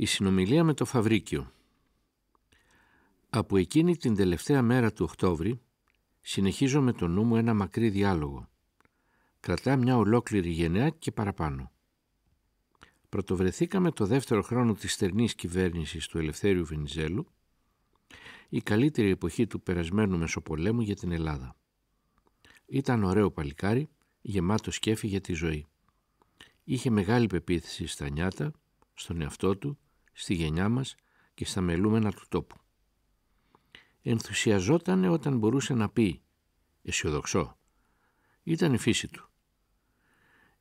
Η συνομιλία με το Φαβρίκιο Από εκείνη την τελευταία μέρα του Οκτώβρη συνεχίζω με το νου μου ένα μακρύ διάλογο. Κρατά μια ολόκληρη γενναία και παραπάνω. Πρωτοβρεθήκαμε το δεύτερο χρόνο της στερνής κυβέρνησης του Ελευθέριου Βενιζέλου η καλύτερη εποχή του περασμένου Μεσοπολέμου για την Ελλάδα. Ήταν ωραίο παλικάρι, γεμάτο σκέφη για τη ζωή. Είχε μεγάλη πεποίθηση στα νιάτα, στον εαυτό του στη γενιά μας και στα μελούμενα του τόπου. Ενθουσιαζότανε όταν μπορούσε να πει «εσιοδοξώ». Ήταν η φύση του.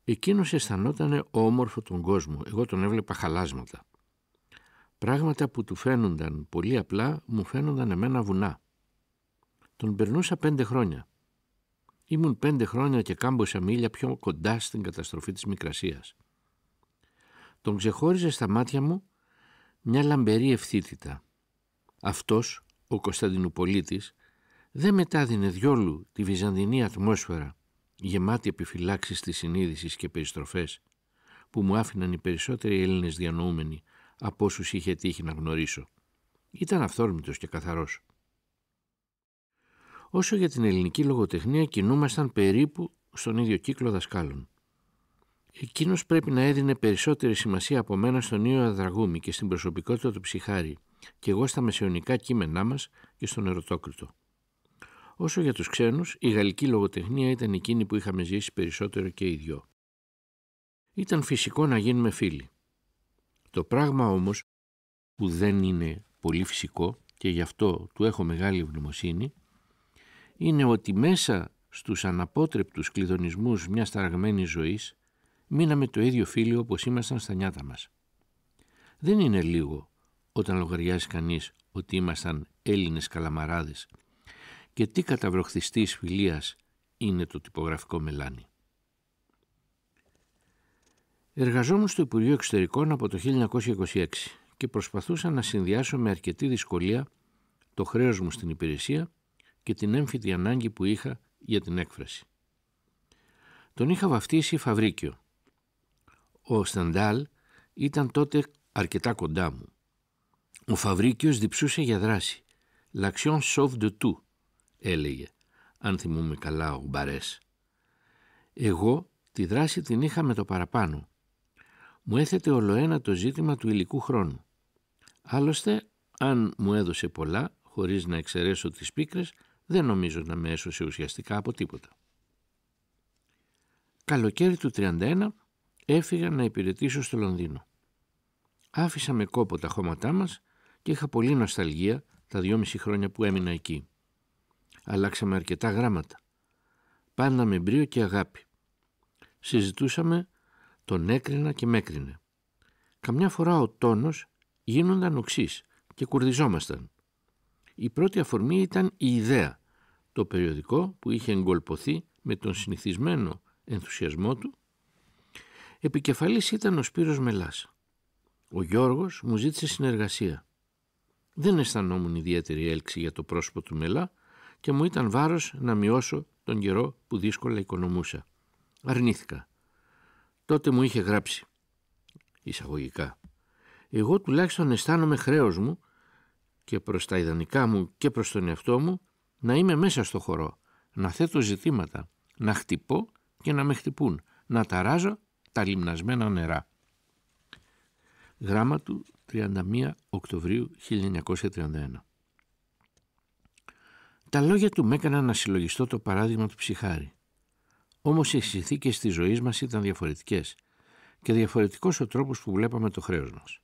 Εκείνος αισθανότανε όμορφο τον κόσμο, εγώ τον έβλεπα χαλάσματα. Πράγματα που του φαίνονταν πολύ απλά μου φαίνονταν εμένα βουνά. Τον περνούσα πέντε χρόνια. Ήμουν πέντε χρόνια και κάμποσα μίλια πιο κοντά στην καταστροφή της Μικρασίας. Τον ξεχώριζε στα μάτια μου μια λαμπερή ευθύτητα. Αυτός, ο Κωνσταντινουπολίτης, δεν μετάδινε διόλου τη βυζαντινή ατμόσφαιρα, γεμάτη επιφυλάξεις της συνείδησης και περιστροφές, που μου άφηναν οι περισσότεροι Έλληνες διανοούμενοι από όσους είχε τύχει να γνωρίσω. Ήταν αυθόρμητος και καθαρός. Όσο για την ελληνική λογοτεχνία κινούμασταν περίπου στον ίδιο κύκλο δασκάλων. Εκείνος πρέπει να έδινε περισσότερη σημασία από μένα στον ίδιο Αδραγούμη και στην προσωπικότητα του ψυχάρι και εγώ στα μεσαιωνικά κείμενά μας και στον ερωτόκριτο. Όσο για τους ξένους, η γαλλική λογοτεχνία ήταν εκείνη που είχαμε ζήσει περισσότερο και οι δυο. Ήταν φυσικό να γίνουμε φίλοι. Το πράγμα όμως, που δεν είναι πολύ φυσικό και γι' αυτό του έχω μεγάλη ευγνωμοσύνη είναι ότι μέσα στους αναπότρεπτους κλειδονισμούς μιας ταραγμένης ζωής μείναμε το ίδιο φίλιο όπως ήμασταν στα νιάτα μας. Δεν είναι λίγο όταν λογαριάζει κανείς ότι ήμασταν Έλληνες καλαμαράδες και τι καταβροχθιστής φιλίας είναι το τυπογραφικό μελάνι. Εργαζόμουν στο Υπουργείο Εξωτερικών από το 1926 και προσπαθούσα να συνδυάσω με αρκετή δυσκολία το χρέος μου στην υπηρεσία και την έμφυτη ανάγκη που είχα για την έκφραση. Τον είχα βαφτίσει Φαβρίκιο ο Σταντάλ ήταν τότε αρκετά κοντά μου. Ο Φαβρίκιος διψούσε για δράση. «L'action sauve de tout», έλεγε, αν θυμούμε καλά ο Μπαρές. Εγώ τη δράση την είχα με το παραπάνω. Μου έθετε ολοένα το ζήτημα του υλικού χρόνου. Άλλωστε, αν μου έδωσε πολλά, χωρίς να εξαιρέσω τις πίκρες, δεν νομίζω να με έσωσε ουσιαστικά από τίποτα. Καλοκαίρι του 1931, έφυγα να υπηρετήσω στο Λονδίνο. Άφησα με κόπο τα χώματά μας και είχα πολλή νοσταλγία τα δυόμιση χρόνια που έμεινα εκεί. Αλλάξαμε αρκετά γράμματα. Πάντα με μπρίο και αγάπη. Συζητούσαμε, τον έκρινα και μέκρινε. Καμιά φορά ο τόνος γίνονταν οξύς και κουρδιζόμασταν. Η πρώτη αφορμή ήταν η ιδέα, το περιοδικό που είχε εγκολποθεί με τον συνηθισμένο ενθουσιασμό του Επικεφαλής ήταν ο Σπύρος Μελάς. Ο Γιώργος μου ζήτησε συνεργασία. Δεν αισθανόμουν ιδιαίτερη έλξη για το πρόσωπο του Μελά και μου ήταν βάρος να μειώσω τον καιρό που δύσκολα οικονομούσα. Αρνήθηκα. Τότε μου είχε γράψει. Εισαγωγικά. Εγώ τουλάχιστον αισθάνομαι χρέος μου και προς τα ιδανικά μου και προς τον εαυτό μου να είμαι μέσα στο χορό, να θέτω ζητήματα, να χτυπώ και να με χτυπούν, να ταράζω τα λιμνασμένα νερά. Γράμμα του 31 Οκτωβρίου 1931. Τα λόγια του με έκαναν να συλλογιστώ το παράδειγμα του ψυχάρι. Όμως οι συνθήκες της ζωής μας ήταν διαφορετικές και διαφορετικός ο τρόπος που βλέπαμε το χρέος μας.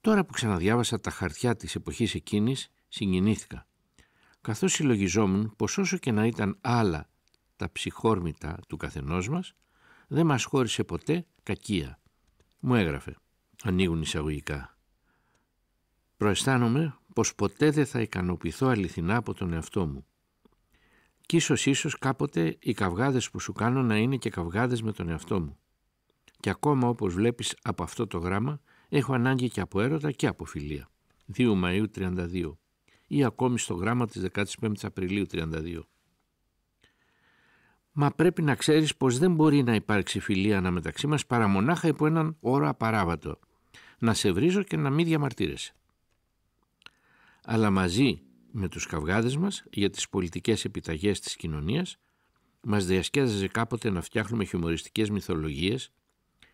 Τώρα που ξαναδιάβασα τα χαρτιά της εποχής εκείνης, συγκινήθηκα. Καθώς συλλογιζόμουν πως όσο και να ήταν άλλα τα ψυχόρμητα του καθενός μας, δεν μας χώρισε ποτέ κακία. Μου έγραφε, ανοίγουν εισαγωγικά. Προαισθάνομαι πως ποτέ δεν θα ικανοποιηθώ αληθινά από τον εαυτό μου. Κι ίσως ίσως κάποτε οι καυγάδες που σου κάνω να είναι και καυγάδες με τον εαυτό μου. Και ακόμα όπως βλέπεις από αυτό το γράμμα έχω ανάγκη και από έρωτα και από φιλία. 2 Μαΐου 32 ή ακόμη στο γράμμα της 15 Απριλίου 32. Μα πρέπει να ξέρεις πως δεν μπορεί να υπάρξει φιλία ανάμεταξύ μας παρά μονάχα υπό έναν όρο απαράβατο. Να σε βρίζω και να μην διαμαρτύρεσαι. Αλλά μαζί με τους καυγάδες μας για τις πολιτικές επιταγές της κοινωνίας μας διασκέδαζε κάποτε να φτιάχνουμε χιουμοριστικές μυθολογίες,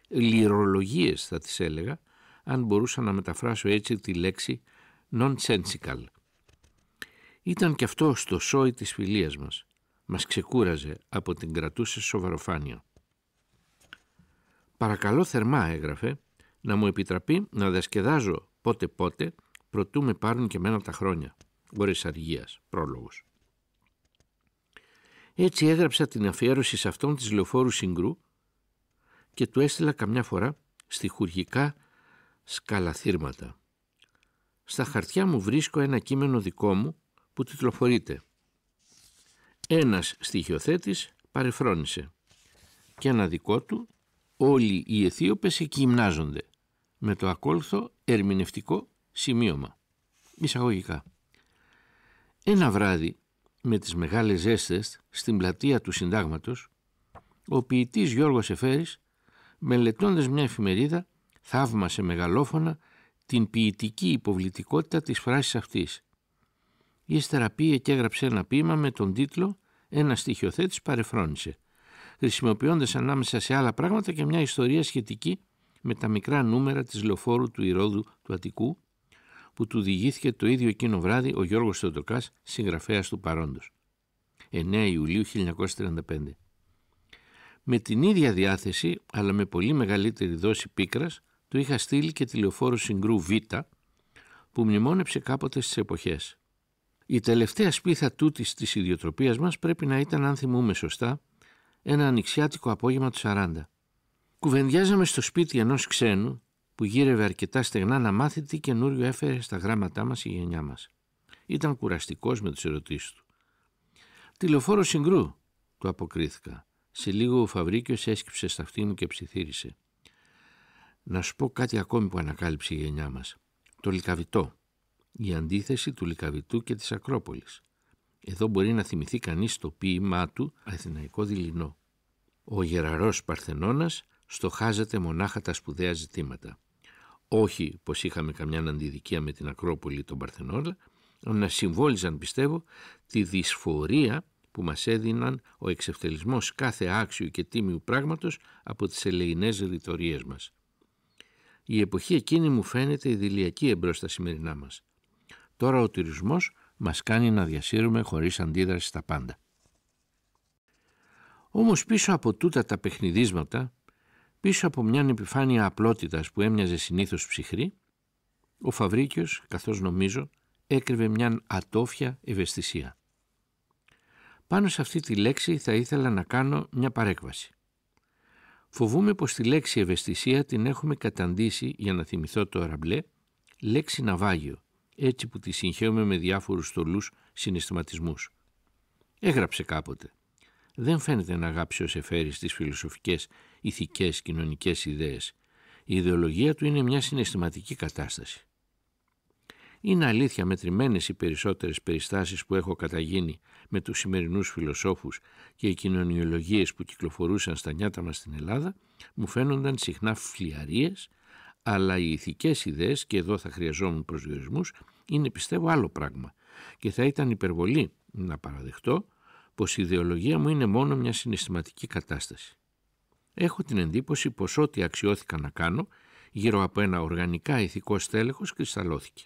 λυρολογίες θα τις έλεγα, αν μπορούσα να μεταφράσω έτσι τη λέξη nonsensical. Ήταν και αυτό στο σόι της φιλίας μας μας ξεκούραζε από την κρατούσε σοβαροφάνεια. «Παρακαλώ θερμά», έγραφε, «να μου επιτραπεί να διασκεδάζω πότε-πότε, προτού με πάρουν και μένα τα χρόνια». Ωρες Αργίας, πρόλογος. Έτσι έγραψα την αφιέρωση σε αυτόν της λεωφόρου Συγκρού και του έστειλα καμιά φορά στοιχουργικά σκαλαθύρματα. Στα χαρτιά μου βρίσκω ένα κείμενο δικό μου που τυπλοφορείται ένας στοιχειοθέτης παρεφρόνησε και ένα δικό του όλοι οι Αιθίωπες εκειμνάζονται με το ακόλουθο ερμηνευτικό σημείωμα. Εισαγωγικά. Ένα βράδυ με τις μεγάλες ζέστες στην πλατεία του συντάγματος ο ποιητής Γιώργος Εφέρης μελετώντας μια εφημερίδα θαύμασε μεγαλόφωνα την ποιητική υποβλητικότητα της φράσης αυτής Ύστερα πήγε και έγραψε ένα ποίημα με τον τίτλο «Ένα στοιχειοθέτης παρεφρόνησε», χρησιμοποιώντας ανάμεσα σε άλλα πράγματα και μια ιστορία σχετική με τα μικρά νούμερα της λεωφόρου του Ηρόδου του Αττικού, που του διηγήθηκε το ίδιο εκείνο βράδυ ο Γιώργος Θεοτοκάς, συγγραφέας του παρόντος. 9 Ιουλίου 1935. Με την ίδια διάθεση, αλλά με πολύ μεγαλύτερη δόση πίκρας, του είχα στείλει και λεωφόρου συγκρού Β, που μνημόνεψε κάποτε στις εποχές. Η τελευταία σπίθα τούτης της ιδιοτροπίας μας πρέπει να ήταν, αν θυμούμε σωστά, ένα ανοιξιάτικο απόγευμα του 40. Κουβεντιάζαμε στο σπίτι ενός ξένου που γύρευε αρκετά στεγνά να μάθει τι καινούριο έφερε στα γράμματά μας η γενιά μας. Ήταν κουραστικός με τι ερωτήσεις του. Τηλεφόρο συγκρού, του αποκρίθηκα. Σε λίγο ο Φαβρίκιος έσκυψε στα αυτή και ψιθύρισε. Να σου πω κάτι ακόμη που ανακάλυψε η γενιά μας. Το λικαβιτό η αντίθεση του Λυκαβητού και της Ακρόπολης. Εδώ μπορεί να θυμηθεί κανείς το ποίημά του «Αθηναϊκό Δηληνό». Ο γεραρός Παρθενώνας στοχάζεται μονάχα τα σπουδαία ζητήματα. Όχι πως είχαμε καμιά αντιδικία με την Ακρόπολη τον Παρθενώνα, να συμβόλιζαν πιστεύω τη δυσφορία που μας έδιναν ο εξευτελισμός κάθε άξιου και τίμιου πράγματος από τις ελεηνές ρητορίες μας. Η εποχή εκείνη μου φαίνεται ιδηλιακή εμπρός στα σημερινά μας. Τώρα ο τουρισμός μας κάνει να διασύρουμε χωρίς αντίδραση τα πάντα. Όμως πίσω από τούτα τα παιχνιδίσματα, πίσω από μια επιφάνεια απλότητας που έμοιαζε συνήθως ψυχρή, ο Φαβρίκιος, καθώς νομίζω, έκρυβε μια ατόφια ευαισθησία. Πάνω σε αυτή τη λέξη θα ήθελα να κάνω μια παρέκβαση. Φοβούμαι πως τη λέξη ευαισθησία την έχουμε καταντήσει, για να θυμηθώ το αραμπλέ, λέξη ναυάγιο, έτσι που τη συγχαίουμε με διάφορους στολούς συναισθηματισμούς. Έγραψε κάποτε. Δεν φαίνεται να αγάψει ο Σεφέρης στις φιλοσοφικές, ηθικές, κοινωνικές ιδέες. Η ιδεολογία του είναι μια συναισθηματική κατάσταση. Είναι αλήθεια μετρημένες οι περισσότερες περιστάσεις που έχω καταγίνει με τους σημερινούς φιλοσόφους και οι κοινωνιολογίες που κυκλοφορούσαν στα νιάτα μας στην Ελλάδα μου φαίνονταν συχνά φλιαρίες αλλά οι ηθικές ιδέες, και εδώ θα χρειαζόμουν προσδιορισμούς, είναι πιστεύω άλλο πράγμα. Και θα ήταν υπερβολή να παραδεχτώ πως η ιδεολογία μου είναι μόνο μια συναισθηματική κατάσταση. Έχω την εντύπωση πως ό,τι αξιώθηκα να κάνω γύρω από ένα οργανικά ηθικό στέλεχος κρυσταλώθηκε.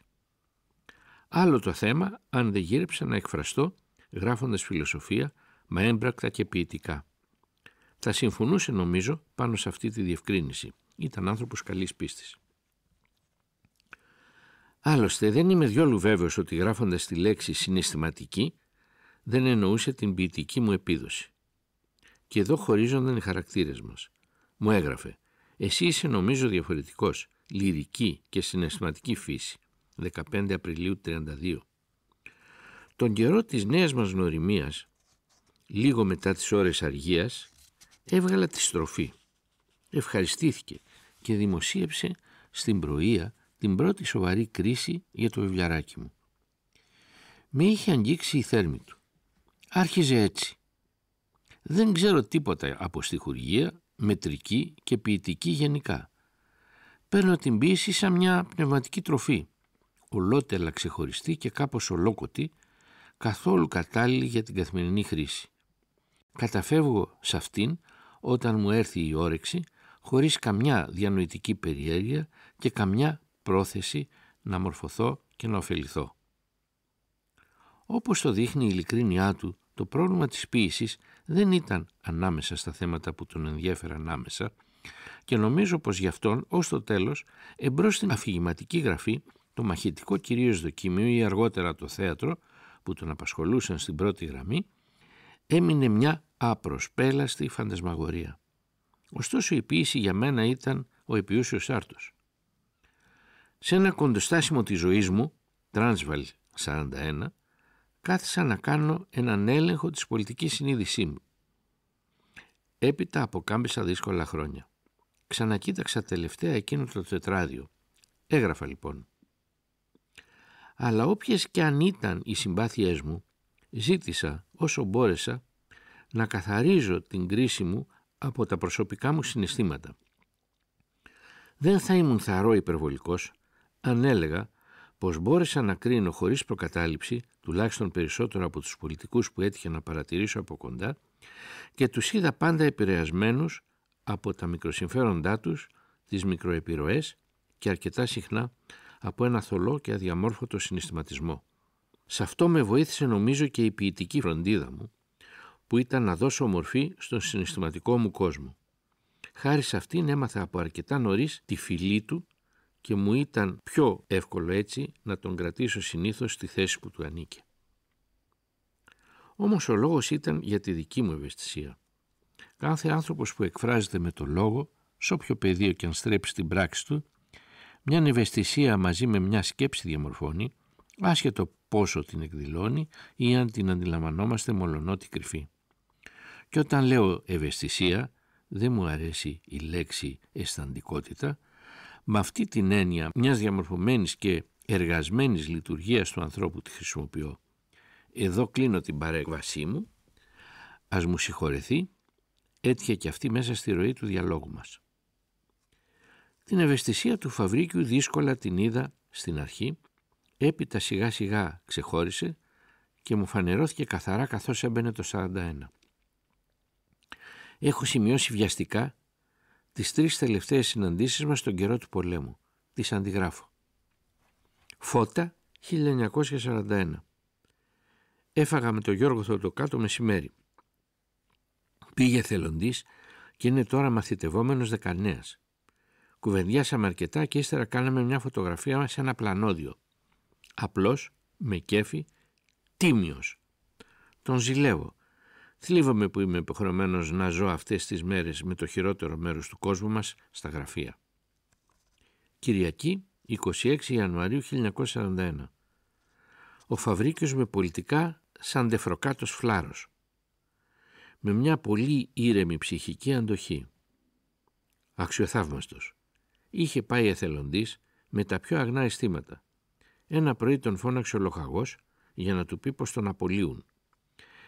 Άλλο το θέμα αν δεν γύρεψα να εκφραστώ γράφοντας φιλοσοφία με έμπρακτα και ποιητικά. Θα συμφωνούσε νομίζω πάνω σε αυτή τη διευκρίνηση. Ήταν άνθρωπος καλής πίστης. Άλλωστε δεν είμαι διόλου βέβαιος ότι γράφοντας τη λέξη «συναισθηματική» δεν εννοούσε την ποιητική μου επίδοση. Και εδώ χωρίζονταν οι χαρακτήρες μας. Μου έγραφε «Εσύ είσαι νομίζω διαφορετικός, λυρική και συναισθηματική φύση». 15 Απριλίου 32. Τον καιρό της νέας μας γνωριμίας, λίγο μετά τις ώρες αργίας, έβγαλα τη στροφή ευχαριστήθηκε και δημοσίευσε στην πρωία την πρώτη σοβαρή κρίση για το βιβλιαράκι μου. Με είχε αγγίξει η θέρμη του. Άρχιζε έτσι. Δεν ξέρω τίποτα από στιχουργία, μετρική και ποιητική γενικά. Παίρνω την πίεση σαν μια πνευματική τροφή, ολότελα ξεχωριστή και κάπως ολόκοτη, καθόλου κατάλληλη για την καθημερινή χρήση. Καταφεύγω σε αυτήν όταν μου έρθει η όρεξη χωρίς καμιά διανοητική περιέργεια και καμιά πρόθεση να μορφωθώ και να ωφεληθώ. Όπως το δείχνει η ειλικρίνειά του, το πρόβλημα της ποίησης δεν ήταν ανάμεσα στα θέματα που τον ενδιέφεραν άμεσα και νομίζω πως γι' αυτόν ως το τέλος εμπρός στην αφηγηματική γραφή το μαχητικό κυρίως δοκίμιο ή αργότερα το θέατρο που τον απασχολούσαν στην πρώτη γραμμή έμεινε μια απροσπέλαστη φαντασμαγορία. Ωστόσο η ποιήση για μένα ήταν ο επιούσιος άρτος. Σε ένα κοντοστάσιμο της ζωής μου, Transval 41, κάθισα να κάνω έναν έλεγχο της πολιτικής συνείδησή μου. Έπειτα αποκάμπησα δύσκολα χρόνια. Ξανακοίταξα τελευταία εκείνο το τετράδιο. Έγραφα λοιπόν. Αλλά όποιες και αν ήταν οι συμπάθειές μου, ζήτησα όσο μπόρεσα να καθαρίζω την κρίση μου από τα προσωπικά μου συναισθήματα. Δεν θα ήμουν θαρό υπερβολικός αν έλεγα πως μπόρεσα να κρίνω χωρίς προκατάληψη, τουλάχιστον περισσότερο από τους πολιτικούς που έτυχε να παρατηρήσω από κοντά, και τους είδα πάντα επηρεασμένους από τα μικροσυμφέροντά τους, τις μικροεπιρροές και αρκετά συχνά από ένα θολό και αδιαμόρφωτο συναισθηματισμό. Σε αυτό με βοήθησε νομίζω και η ποιητική φροντίδα μου, που ήταν να δώσω μορφή στον συναισθηματικό μου κόσμο. Χάρη σε αυτήν έμαθα από αρκετά νωρίς τη φιλή του και μου ήταν πιο εύκολο έτσι να τον κρατήσω συνήθως στη θέση που του ανήκε. Όμως ο λόγος ήταν για τη δική μου ευαισθησία. Κάθε άνθρωπος που εκφράζεται με το λόγο, σε όποιο πεδίο και αν στρέψει την πράξη του, μια ευαισθησία μαζί με μια σκέψη διαμορφώνει, άσχετο πόσο την εκδηλώνει ή αν την αντιλαμβανόμαστε μολονότι κρυφή. Και όταν λέω ευαισθησία, δεν μου αρέσει η λέξη αισθαντικότητα, με αυτή την έννοια μιας διαμορφωμένης και εργασμένης λειτουργίας του ανθρώπου τη χρησιμοποιώ. Εδώ κλείνω την παρέκβασή μου, ας μου συγχωρεθεί, έτυχε και αυτή μέσα στη ροή του διαλόγου μας. Την ευαισθησία του Φαβρίκιου δύσκολα την είδα στην αρχή, έπειτα σιγά σιγά ξεχώρισε και μου φανερώθηκε καθαρά καθώς έμπαινε το 41. Έχω σημειώσει βιαστικά τις τρεις τελευταίες συναντήσεις μας στον καιρό του πολέμου. Τις αντιγράφω. Φώτα 1941. Έφαγα με τον Γιώργο κάτω μεσημέρι. Πήγε θελοντής και είναι τώρα μαθητευόμενος δεκανέας. Κουβεντιάσαμε αρκετά και ύστερα κάναμε μια φωτογραφία σε ένα πλανόδιο. Απλώς, με κέφι, τίμιος. Τον ζηλεύω Θλίβομαι που είμαι υποχρεωμένος να ζω αυτές τις μέρες με το χειρότερο μέρος του κόσμου μας στα γραφεία. Κυριακή, 26 Ιανουαρίου 1941. Ο Φαβρίκιος με πολιτικά σαν δεφροκάτο φλάρος. Με μια πολύ ήρεμη ψυχική αντοχή. Αξιοθαύμαστος. Είχε πάει εθελοντής με τα πιο αγνά αισθήματα. Ένα πρωί τον φώναξε ο λοχαγό για να του πει πως τον απολύουν.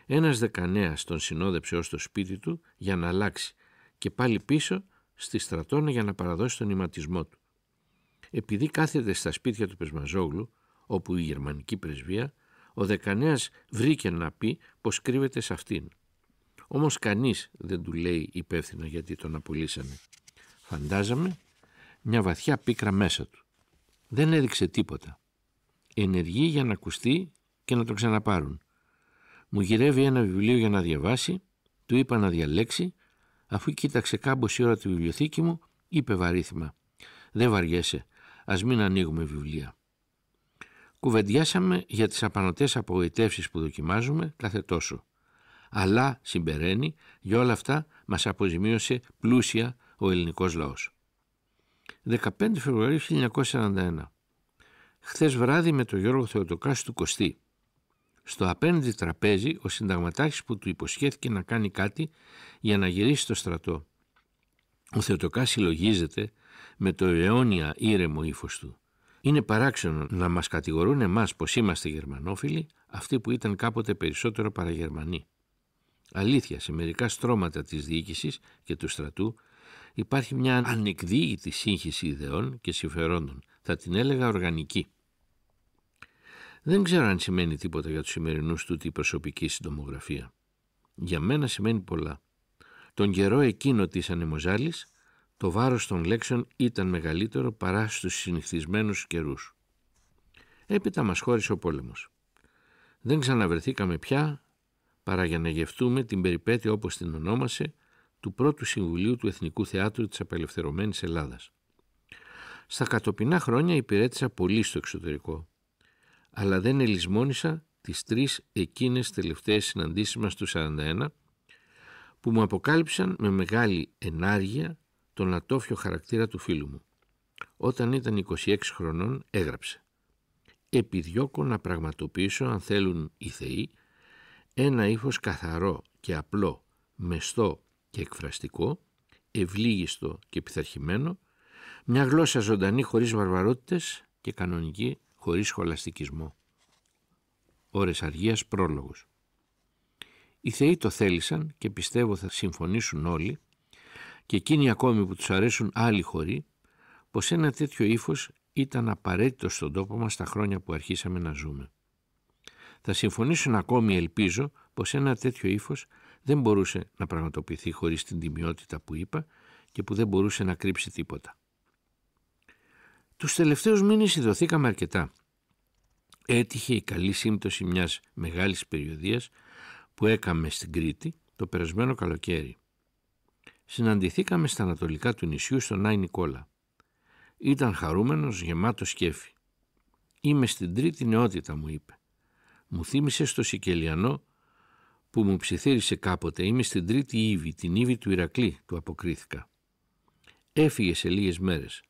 Ένας δεκανέας τον συνόδεψε ως το σπίτι του για να αλλάξει και πάλι πίσω στη στρατόνα για να παραδώσει τον ηματισμό του. Επειδή κάθεται στα σπίτια του Πεσμαζόγλου, όπου η γερμανική πρεσβεία, ο δεκανέας βρήκε να πει πως κρύβεται σε αυτήν. Όμως κανείς δεν του λέει υπεύθυνα γιατί τον απολύσανε. Φαντάζαμε μια βαθιά πίκρα μέσα του. Δεν έδειξε τίποτα. Ενεργεί για να ακουστεί και να τον ξαναπάρουν. Μου γυρεύει ένα βιβλίο για να διαβάσει, του είπα να διαλέξει, αφού κοίταξε κάμποση ώρα τη βιβλιοθήκη μου, είπε βαρύθιμα. Δεν βαριέσαι, ας μην ανοίγουμε βιβλία. Κουβεντιάσαμε για τις απανοτές απογοητεύσεις που δοκιμάζουμε κάθε τόσο. Αλλά, συμπεραίνει, για όλα αυτά μας αποζημίωσε πλούσια ο ελληνικός λαός. 15 Φεβρουαρίου 1941 Χθες βράδυ με τον Γιώργο Θεοτοκάσου του Κωστή. Στο απέναντι τραπέζι ο συνταγματάρχης που του υποσχέθηκε να κάνει κάτι για να γυρίσει το στρατό. Ο Θεοτοκάς συλλογίζεται με το αιώνια ήρεμο ύφος του. Είναι παράξενο να μας κατηγορούν εμάς πως είμαστε γερμανόφιλοι, αυτοί που ήταν κάποτε περισσότερο παραγερμανοί. Αλήθεια, σε μερικά στρώματα της διοίκησης και του στρατού υπάρχει μια ανεκδίητη σύγχυση ιδεών και συμφερόντων, θα την έλεγα οργανική. Δεν ξέρω αν σημαίνει τίποτα για τους σημερινούς τούτη η προσωπική συντομογραφία. Για μένα σημαίνει πολλά. Τον καιρό εκείνο της ανεμοζάλης, το βάρος των λέξεων ήταν μεγαλύτερο παρά στους συνηθισμένους καιρούς. Έπειτα μας χώρισε ο πόλεμος. Δεν ξαναβρεθήκαμε πια παρά για να γευτούμε την περιπέτεια όπως την ονόμασε του πρώτου Συμβουλίου του Εθνικού Θεάτρου της Απελευθερωμένης Ελλάδας. Στα κατοπινά χρόνια υπηρέτησα πολύ στο εξωτερικό αλλά δεν ελισμόνησα τις τρεις εκείνες τελευταίες συναντήσεις μας του 41 που μου αποκάλυψαν με μεγάλη ενάργεια τον ατόφιο χαρακτήρα του φίλου μου. Όταν ήταν 26 χρονών έγραψε «Επιδιώκω να πραγματοποιήσω, αν θέλουν οι θεοί, ένα ύφος καθαρό και απλό, μεστό και εκφραστικό, ευλίγιστο και πειθαρχημένο, μια γλώσσα ζωντανή χωρίς βαρβαρότητες και κανονική χωρίς σχολαστικισμό. Ωρες αργίας πρόλογος. Οι θεοί το θέλησαν και πιστεύω θα συμφωνήσουν όλοι και εκείνοι ακόμη που τους αρέσουν άλλοι χωροί πως ένα τέτοιο ύφος ήταν απαραίτητο στον τόπο μας τα χρόνια που αρχίσαμε να ζούμε. Θα συμφωνήσουν ακόμη ελπίζω πως ένα τέτοιο ύφος δεν μπορούσε να πραγματοποιηθεί χωρίς την τιμιότητα που είπα και που δεν μπορούσε να κρύψει τίποτα. Τους τελευταίους μήνες ειδωθήκαμε αρκετά. Έτυχε η καλή σύμπτωση μιας μεγάλης περιοδίας που έκαμε στην Κρήτη το περασμένο καλοκαίρι. Συναντηθήκαμε στα ανατολικά του νησιού στον Άι Νικόλα. Ήταν χαρούμενος, γεμάτος σκέφη. «Είμαι στην τρίτη νεότητα», μου είπε. Μου θύμισε στο Σικελιανό που μου ψιθύρισε κάποτε «Είμαι στην τρίτη Ήβη, την Ήβη του Ηρακλή», του αποκρίθηκα. Έφυγε σε λίγες μέρες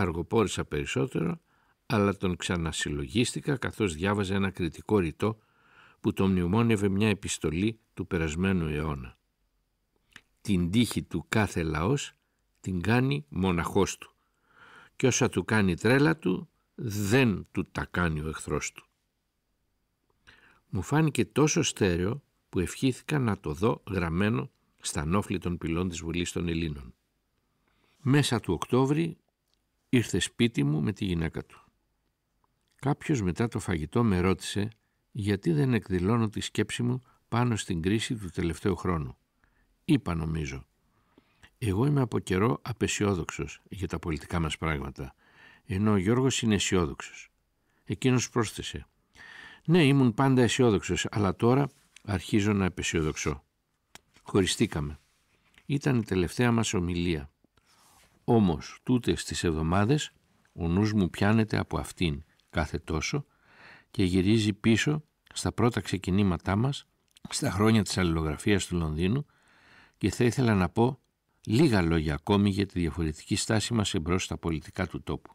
αργοπόρησα περισσότερο, αλλά τον ξανασυλλογίστηκα καθώς διάβαζε ένα κριτικό ρητό που το μνημόνευε μια επιστολή του περασμένου αιώνα. Την τύχη του κάθε λαός την κάνει μοναχός του και όσα του κάνει τρέλα του δεν του τα κάνει ο εχθρός του. Μου φάνηκε τόσο στέρεο που ευχήθηκα να το δω γραμμένο στα νόφλη των πυλών της Βουλής των Ελλήνων. Μέσα του Οκτώβρη Ήρθε σπίτι μου με τη γυναίκα του. Κάποιος μετά το φαγητό με ρώτησε γιατί δεν εκδηλώνω τη σκέψη μου πάνω στην κρίση του τελευταίου χρόνου. Είπα νομίζω. Εγώ είμαι από καιρό απεσιόδοξος για τα πολιτικά μας πράγματα, ενώ ο Γιώργος είναι αισιόδοξος. Εκείνος πρόσθεσε. Ναι, ήμουν πάντα αισιόδοξος, αλλά τώρα αρχίζω να απεσιοδοξώ. Χωριστήκαμε. Ήταν η τελευταία μας ομιλία. Όμως τούτες τις εβδομάδες ο νους μου πιάνεται από αυτήν κάθε τόσο και γυρίζει πίσω στα πρώτα ξεκινήματά μας, στα χρόνια της αλληλογραφίας του Λονδίνου και θα ήθελα να πω λίγα λόγια ακόμη για τη διαφορετική στάση μας εμπρός στα πολιτικά του τόπου.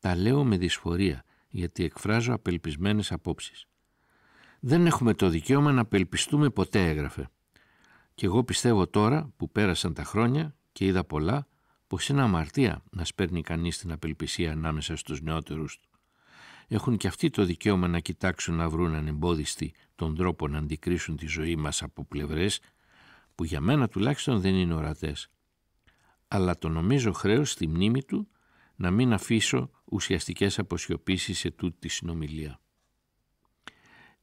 Τα λέω με δυσφορία γιατί εκφράζω απελπισμένες απόψεις. «Δεν έχουμε το δικαίωμα να απελπιστούμε ποτέ», έγραφε. Και εγώ πιστεύω τώρα που πέρασαν τα χρόνια και είδα πολλά πως είναι αμαρτία να σπέρνει κανείς την απελπισία ανάμεσα στους νεότερους του. Έχουν και αυτοί το δικαίωμα να κοιτάξουν να βρουν ανεμπόδιστοι τον τρόπο να αντικρίσουν τη ζωή μας από πλευρές που για μένα τουλάχιστον δεν είναι ορατές. Αλλά το νομίζω χρέος στη μνήμη του να μην αφήσω ουσιαστικές αποσιωπήσεις σε τούτη τη συνομιλία.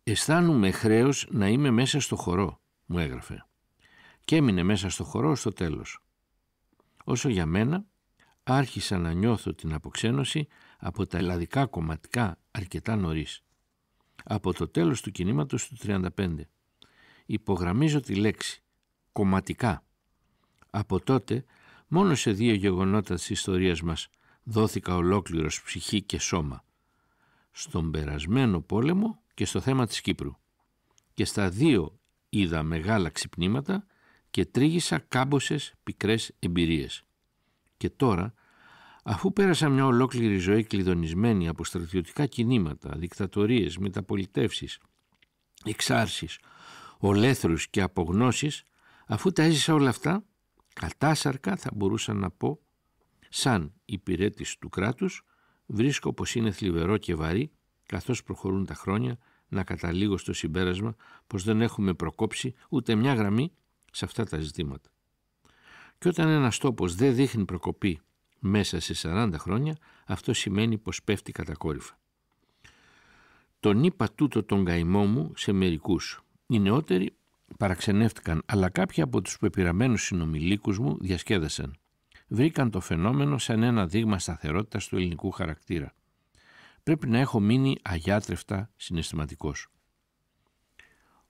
«Αισθάνομαι χρέος να είμαι μέσα στο χορό», μου έγραφε. Και έμεινε μέσα στο χορό στο τέλος. Όσο για μένα, άρχισα να νιώθω την αποξένωση από τα ελλαδικά κομματικά αρκετά νωρίς. Από το τέλος του κινήματος του 35. Υπογραμμίζω τη λέξη «κομματικά». Από τότε, μόνο σε δύο γεγονότα της ιστορίας μας δόθηκα ολόκληρος ψυχή και σώμα. Στον περασμένο πόλεμο και στο θέμα της Κύπρου. Και στα δύο είδα μεγάλα ξυπνήματα και τρίγησα κάμποσες πικρές εμπειρίες. Και τώρα, αφού πέρασα μια ολόκληρη ζωή κλειδονισμένη από στρατιωτικά κινήματα, δικτατορίες, μεταπολιτεύσεις, εξάρσεις, ολέθρους και απογνώσεις, αφού τα έζησα όλα αυτά, κατάσαρκα θα μπορούσα να πω, σαν υπηρέτης του κράτους, βρίσκω πως είναι θλιβερό και βαρύ, καθώς προχωρούν τα χρόνια, να καταλήγω στο συμπέρασμα πως δεν έχουμε προκόψει ούτε μια γραμμή σε αυτά τα ζητήματα. Και όταν ένας τόπος δεν δείχνει προκοπή μέσα σε 40 χρόνια, αυτό σημαίνει πως πέφτει κατακόρυφα. Τον είπα τούτο τον καημό μου σε μερικούς. Οι νεότεροι παραξενεύτηκαν, αλλά κάποιοι από τους πεπειραμένους συνομιλίκους μου διασκέδασαν. Βρήκαν το φαινόμενο σαν ένα δείγμα σταθερότητας του ελληνικού χαρακτήρα. Πρέπει να έχω μείνει αγιάτρευτα συναισθηματικός.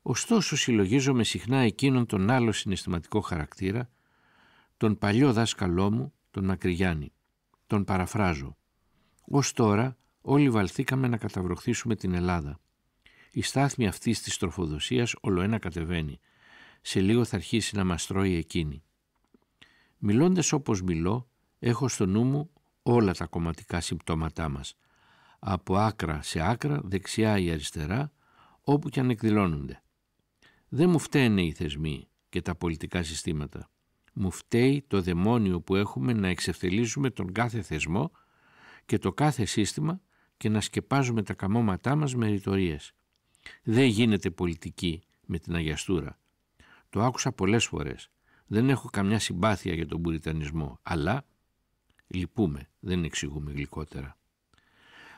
Ωστόσο συλλογίζομαι συχνά εκείνον τον άλλο συναισθηματικό χαρακτήρα, τον παλιό δάσκαλό μου, τον Μακριγιάννη. Τον παραφράζω. Ως τώρα όλοι βαλθήκαμε να καταβροχθήσουμε την Ελλάδα. Η στάθμη αυτής της τροφοδοσίας ολοένα κατεβαίνει. Σε λίγο θα αρχίσει να μας τρώει εκείνη. Μιλώντας όπως μιλώ, έχω στο νου μου όλα τα κομματικά συμπτώματά μας. Από άκρα σε άκρα, δεξιά ή αριστερά, όπου και αν εκδηλώνονται. Δεν μου φταίνε οι θεσμοί και τα πολιτικά συστήματα. Μου φταίει το δαιμόνιο που έχουμε να εξευθελίζουμε τον κάθε θεσμό και το κάθε σύστημα και να σκεπάζουμε τα καμώματά μας με ρητορίες. Δεν γίνεται πολιτική με την αγιαστούρα. Το άκουσα πολλές φορές. Δεν έχω καμιά συμπάθεια για τον πουριτανισμό, αλλά λυπούμε, δεν εξηγούμε γλυκότερα.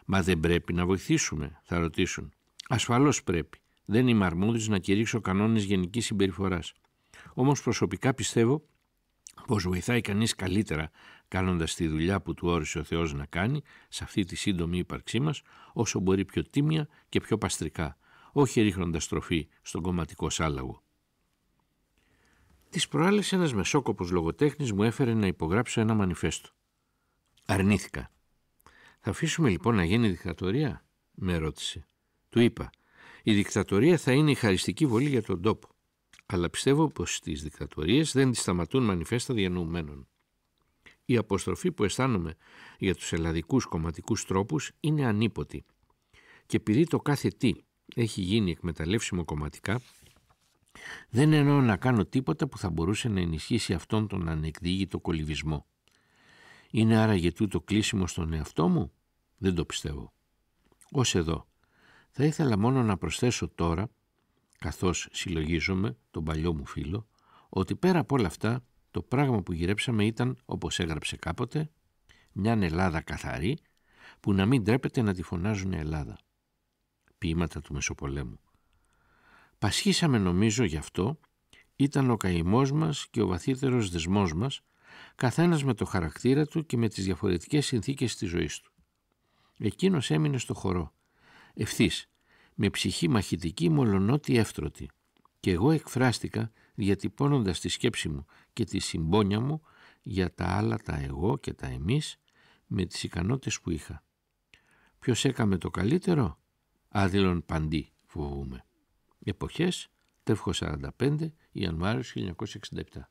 «Μα δεν πρέπει να βοηθήσουμε», θα ρωτήσουν. «Ασφαλώς πρέπει. Δεν είμαι αρμόδιος να κηρύξω κανόνες γενικής συμπεριφοράς. Όμως προσωπικά πιστεύω πως βοηθάει κανείς καλύτερα κάνοντας τη δουλειά που του όρισε ο Θεός να κάνει σε αυτή τη σύντομη ύπαρξή μας, όσο μπορεί πιο τίμια και πιο παστρικά, όχι ρίχνοντας στροφή στον κομματικό σάλαγο. Τη προάλλες ένας μεσόκοπος λογοτέχνης μου έφερε να υπογράψω ένα μανιφέστο. Αρνήθηκα. Θα αφήσουμε λοιπόν να γίνει δικτατορία, με ρώτησε. Του είπα, η δικτατορία θα είναι η χαριστική βολή για τον τόπο. Αλλά πιστεύω πως τι δικτατορίες δεν τις σταματούν μανιφέστα διανοουμένων. Η αποστροφή που αισθάνομαι για τους ελλαδικούς κομματικούς τρόπους είναι ανίποτη. Και επειδή το κάθε τι έχει γίνει εκμεταλλεύσιμο κομματικά, δεν εννοώ να κάνω τίποτα που θα μπορούσε να ενισχύσει αυτόν τον ανεκδίγητο κολυβισμό. Είναι άραγε τούτο κλείσιμο στον εαυτό μου? Δεν το πιστεύω. Ως εδώ θα ήθελα μόνο να προσθέσω τώρα, καθώς συλλογίζομαι τον παλιό μου φίλο, ότι πέρα από όλα αυτά το πράγμα που γυρέψαμε ήταν, όπως έγραψε κάποτε, μια Ελλάδα καθαρή που να μην τρέπεται να τη φωνάζουν Ελλάδα. Ποίηματα του Μεσοπολέμου. Πασχίσαμε νομίζω γι' αυτό ήταν ο καημός μας και ο βαθύτερος δεσμός μας, καθένας με το χαρακτήρα του και με τις διαφορετικές συνθήκες της ζωής του. Εκείνος έμεινε στο χορό ευθύς, με ψυχή μαχητική μολονότι εύτρωτη. Και εγώ εκφράστηκα διατυπώνοντας τη σκέψη μου και τη συμπόνια μου για τα άλλα τα εγώ και τα εμείς με τις ικανότητες που είχα. Ποιος έκαμε το καλύτερο? Άδειλον παντή φοβούμε. Εποχές, Τεύχο 45, Ιανουάριο 1967.